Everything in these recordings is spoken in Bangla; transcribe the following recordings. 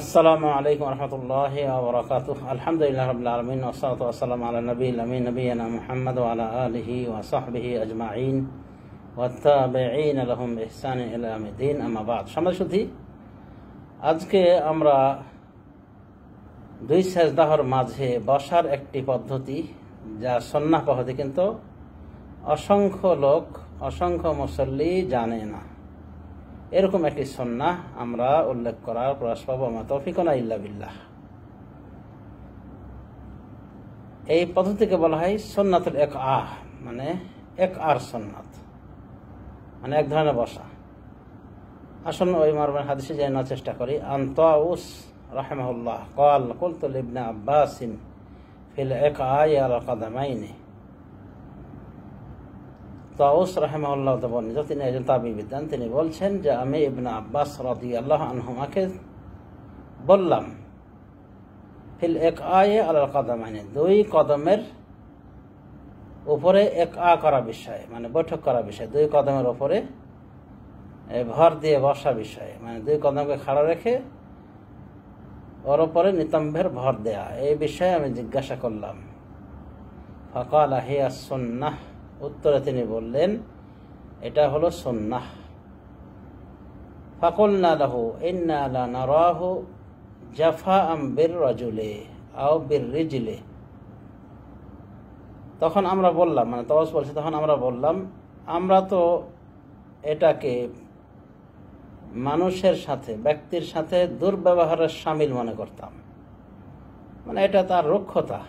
আসসালামু আলাইকুম রহমতুল্লাহ আবরকাত আলহামদুলিল্লাহ রবিল আলমিন ওসলাত আসসালাম আলা নবী আলমিন নবীনা মোহাম্মদ আলা আলহি ওয়াসাহবিহি আজমাইন ওয়াত্তাবেইন আলহম ইহসান ইলামদ্দিন আমাবাদ সমাজসুধি আজকে আমরা দুই সেজদাহর মাঝে বসার একটি পদ্ধতি যা সন্না পদ্ধতি কিন্তু অসংখ্য লোক অসংখ্য মুসল্লি জানে না এরকম একটি সন্না আমরা উল্লেখ করার প্রয়াস পাবো আমার তফিকনা বিল্লাহ এই পদ্ধতিকে বলা হয় সন্ন্যাতুল এক আহ মানে এক আর সন্ন্যাত মানে এক ধরনের বসা আসন্ন ওই মারবেন হাদিসে না চেষ্টা করি আন্তাউস রাহেমাহুল্লাহ কল কুলতুল ইবনে আব্বাসিন ফিল এক আয় আল কাদামাইনে তাওস রাহেমাল্লাহ বলেন তিনি একজন তাবিবিদ্যান তিনি বলছেন যে আমি ইবনা আব্বাস রাদি আল্লাহ আনহুমাকে বললাম ফিল এক আয়ে আল্লাহ কদম আনে দুই কদমের উপরে এক আ করা বিষয়ে মানে বৈঠক করা বিষয়ে দুই কদমের উপরে ভর দিয়ে বসা বিষয়ে মানে দুই কদমকে খাড়া রেখে ওর ওপরে নিতম্ভের ভর দেয়া এই বিষয়ে আমি জিজ্ঞাসা করলাম ফকাল আহিয়া সুন্নাহ উত্তরে তিনি বললেন এটা হলো সন্ন্যাহ ফাকুল না লাহু ইন্না লা নারাহু জাফা আম রজুলে আও বীর রিজলে তখন আমরা বললাম মানে তওয়াজ বলছে তখন আমরা বললাম আমরা তো এটাকে মানুষের সাথে ব্যক্তির সাথে দুর্ব্যবহারের সামিল মনে করতাম মানে এটা তার রক্ষতা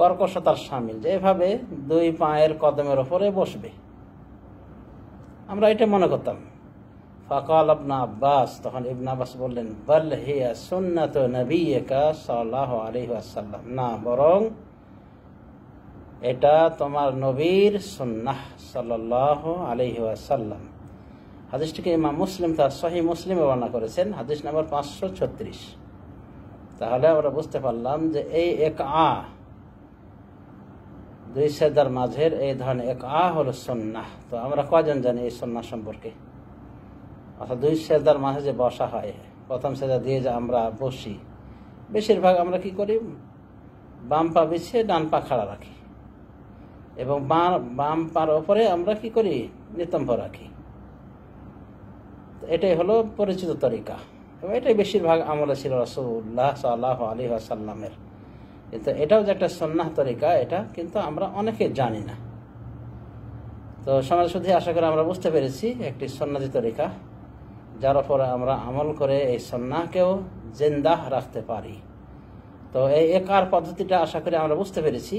কর্কশতার সামিল যেভাবে দুই পায়ের কদমের ওপরে বসবে আমরা এটা মনে করতাম ফকাল আবনা আব্বাস তখন ইবনা আব্বাস বললেন বল হিয়া সুন্নাত নবীকা সাল্লাহ আলহাসাল্লাম না বরং এটা তোমার নবীর সুন্নাহ সাল্লাহ আলহাসাল্লাম হাদিসটিকে ইমাম মুসলিম তার সহি মুসলিমে বর্ণনা করেছেন হাদিস নম্বর পাঁচশো ছত্রিশ তাহলে আমরা বুঝতে পারলাম যে এই এক আ দুই সেদার মাঝের এই ধরনের এক আ হলো সন্ন্যাহ তো আমরা কজন জানি এই সন্ন্যাহ সম্পর্কে অর্থাৎ দুই সেদার মাঝে যে বসা হয় প্রথম সেদা দিয়ে যে আমরা বসি বেশিরভাগ আমরা কি করি বাম পা বিছিয়ে ডান পা খাড়া রাখি এবং বাম পার ওপরে আমরা কি করি নিতম্ব রাখি এটাই হলো পরিচিত তরিকা এবং এটাই বেশিরভাগ আমলে ছিল রসুল্লাহ সাল্লাহ আলী আসাল্লামের কিন্তু এটাও যে একটা সন্ন্যাহ তরিকা এটা কিন্তু আমরা অনেকে জানি না তো সমাজ শুধু আশা করে আমরা বুঝতে পেরেছি একটি সন্ন্যাসী তরিকা যার ওপর আমরা আমল করে এই সন্ন্যাহকেও জেন্দাহ রাখতে পারি তো এই একার পদ্ধতিটা আশা করি আমরা বুঝতে পেরেছি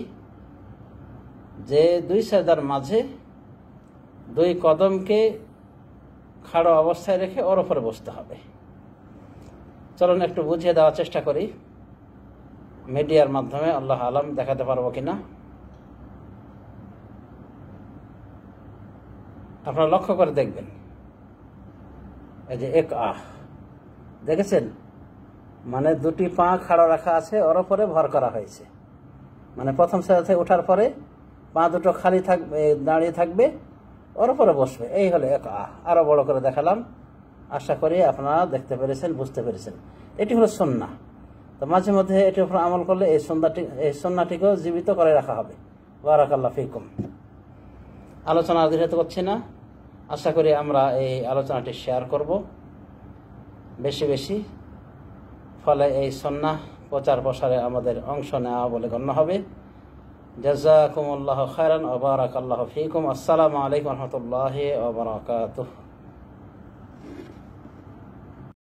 যে দুই সেদার মাঝে দুই কদমকে খাড়ো অবস্থায় রেখে ওর ওপরে বসতে হবে চলুন একটু বুঝিয়ে দেওয়ার চেষ্টা করি মিডিয়ার মাধ্যমে আল্লাহ আলম দেখাতে পারবো কিনা আপনারা লক্ষ্য করে দেখবেন এই যে এক আহ দেখেছেন মানে দুটি পা খাড়া রাখা আছে ওর ওপরে ভর করা হয়েছে মানে প্রথম সাথে ওঠার পরে পা দুটো খালি থাকবে দাঁড়িয়ে থাকবে ওর ওপরে বসবে এই হলো এক আহ আরও বড় করে দেখালাম আশা করি আপনারা দেখতে পেরেছেন বুঝতে পেরেছেন এটি হলো সন্না তো মাঝে মধ্যে এটির উপর আমল করলে এই সন্ধ্যাটি এই সন্ধ্যাটিকেও জীবিত করে রাখা হবে বারাকাল্লা ফিকুম আলোচনা দীর্ঘায়িত করছি না আশা করি আমরা এই আলোচনাটি শেয়ার করব বেশি বেশি ফলে এই সন্না প্রচার প্রসারে আমাদের অংশ নেওয়া বলে গণ্য হবে জাজাকুমুল্লাহ খায়রান ওবরাকাল্লাহ ফিকুম আসসালামু আলাইকুম রহমতুল্লাহ ওবরাকাতুহ